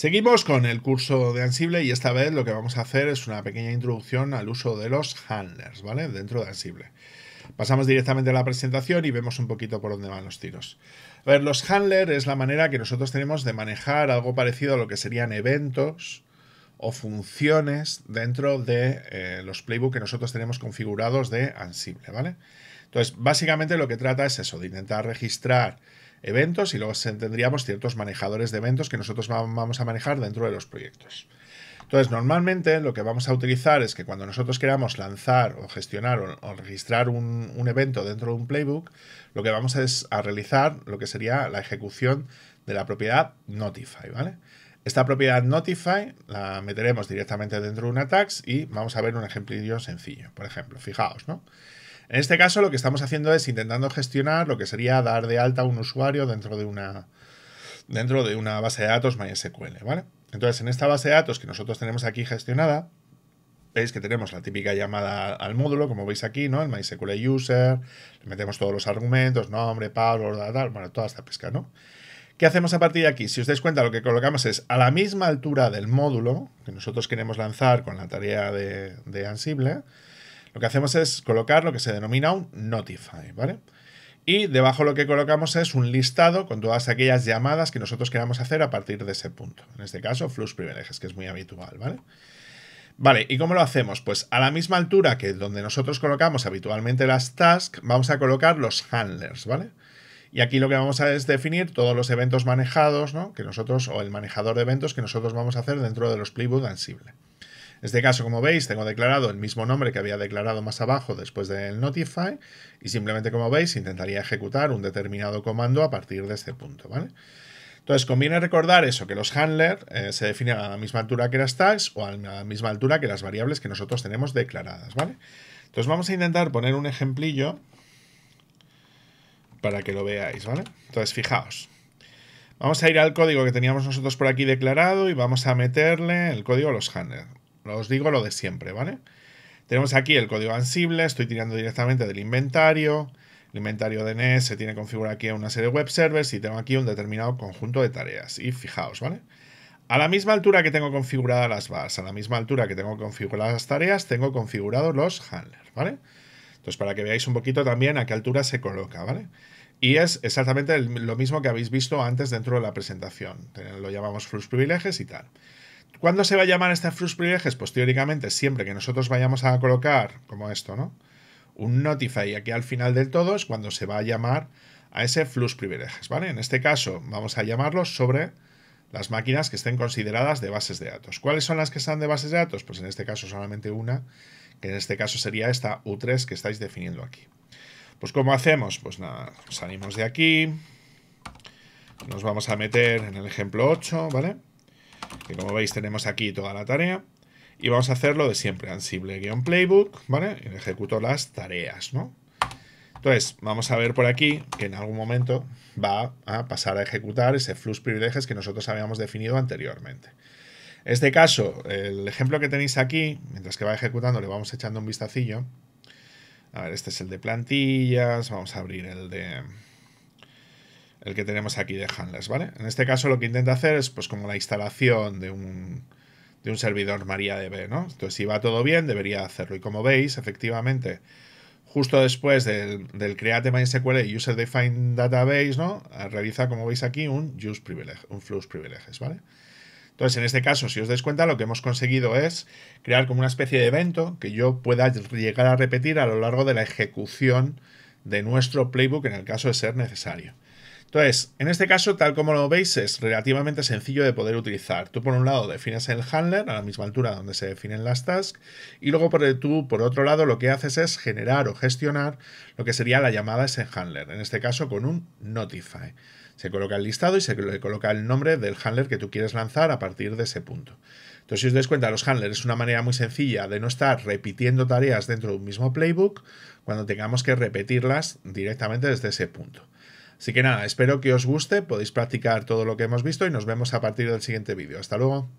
Seguimos con el curso de Ansible y esta vez lo que vamos a hacer es una pequeña introducción al uso de los handlers, ¿vale? Dentro de Ansible. Pasamos directamente a la presentación y vemos un poquito por dónde van los tiros. A ver, los handlers es la manera que nosotros tenemos de manejar algo parecido a lo que serían eventos o funciones dentro de eh, los playbooks que nosotros tenemos configurados de Ansible, ¿vale? Entonces, básicamente lo que trata es eso, de intentar registrar eventos y luego tendríamos ciertos manejadores de eventos que nosotros vamos a manejar dentro de los proyectos. Entonces, normalmente lo que vamos a utilizar es que cuando nosotros queramos lanzar o gestionar o, registrar un, evento dentro de un playbook, lo que vamos a es a realizar lo que sería la ejecución de la propiedad notify, ¿vale? Esta propiedad notify la meteremos directamente dentro de una tags y vamos a ver un ejemplillo sencillo. Por ejemplo, fijaos, ¿no? En este caso lo que estamos haciendo es intentando gestionar lo que sería dar de alta a un usuario dentro de una, dentro de una base de datos MySQL, ¿vale? Entonces, en esta base de datos que nosotros tenemos aquí gestionada, veis que tenemos la típica llamada al módulo, como veis aquí, ¿no? El MySQL user, le metemos todos los argumentos, nombre, password, bueno, toda esta pesca, ¿no? ¿Qué hacemos a partir de aquí? Si os dais cuenta, lo que colocamos es a la misma altura del módulo que nosotros queremos lanzar con la tarea de Ansible, lo que hacemos es colocar lo que se denomina un notify, ¿vale? Y debajo lo que colocamos es un listado con todas aquellas llamadas que nosotros queramos hacer a partir de ese punto. En este caso, flux privileges, que es muy habitual, ¿vale? Vale, ¿y cómo lo hacemos? Pues a la misma altura que donde nosotros colocamos habitualmente las tasks, vamos a colocar los handlers, ¿vale? Y aquí lo que vamos a es definir todos los eventos manejados, ¿no? Que nosotros, o el manejador de eventos que nosotros vamos a hacer dentro de los playbook Ansible. En este caso, como veis, tengo declarado el mismo nombre que había declarado más abajo después del notify y simplemente, como veis, intentaría ejecutar un determinado comando a partir de este punto, ¿vale? Entonces, conviene recordar eso, que los handlers eh, se definen a la misma altura que las tags o a la misma altura que las variables que nosotros tenemos declaradas, ¿vale? Entonces, vamos a intentar poner un ejemplillo para que lo veáis, ¿vale? Entonces, fijaos. Vamos a ir al código que teníamos nosotros por aquí declarado y vamos a meterle el código a los handlers. Os digo lo de siempre, ¿vale? Tenemos aquí el código ansible, estoy tirando directamente del inventario. El inventario DNS e se tiene configurado aquí una serie de web servers y tengo aquí un determinado conjunto de tareas. Y fijaos, ¿vale? A la misma altura que tengo configuradas las bars, a la misma altura que tengo configuradas las tareas, tengo configurados los handlers, ¿vale? Entonces, para que veáis un poquito también a qué altura se coloca, ¿vale? Y es exactamente lo mismo que habéis visto antes dentro de la presentación. Lo llamamos flux privileges y tal. ¿Cuándo se va a llamar este flux Privileges? Pues teóricamente siempre que nosotros vayamos a colocar, como esto, ¿no? Un notify aquí al final del todo es cuando se va a llamar a ese Flux privilegios, ¿vale? En este caso vamos a llamarlo sobre las máquinas que estén consideradas de bases de datos. ¿Cuáles son las que están de bases de datos? Pues en este caso solamente una, que en este caso sería esta U3 que estáis definiendo aquí. Pues ¿cómo hacemos? Pues nada, salimos de aquí, nos vamos a meter en el ejemplo 8, ¿vale? vale que como veis tenemos aquí toda la tarea. Y vamos a hacerlo de siempre, ansible-playbook, ¿vale? Ejecuto las tareas, ¿no? Entonces, vamos a ver por aquí que en algún momento va a pasar a ejecutar ese flux privilegios que nosotros habíamos definido anteriormente. En este caso, el ejemplo que tenéis aquí, mientras que va ejecutando, le vamos echando un vistacillo. A ver, este es el de plantillas, vamos a abrir el de el que tenemos aquí de handlers, ¿vale? En este caso lo que intenta hacer es pues como la instalación de un, servidor MariaDB, ¿no? Entonces si va todo bien debería hacerlo. Y como veis, efectivamente, justo después del, del create MySQL User Defined Database, ¿no? Eh, realiza, como veis aquí, un use privilege, un flux privileges, ¿vale? Entonces, en este caso, si os dais cuenta, lo que hemos conseguido es crear como una especie de evento que yo pueda llegar a repetir a lo largo de la ejecución de nuestro playbook en el caso de ser necesario. Entonces, en este caso, tal como lo veis, es relativamente sencillo de poder utilizar. Tú por un lado defines el handler a la misma altura donde se definen las tasks y luego tú por otro lado lo que haces es generar o gestionar lo que sería la llamada ese handler, en este caso con un notify. Se coloca el listado y se le coloca el nombre del handler que tú quieres lanzar a partir de ese punto. Entonces, si os dais cuenta, los handlers es una manera muy sencilla de no estar repitiendo tareas dentro de un mismo playbook cuando tengamos que repetirlas directamente desde ese punto. Así que nada, espero que os guste, podéis practicar todo lo que hemos visto y nos vemos a partir del siguiente vídeo. Hasta luego.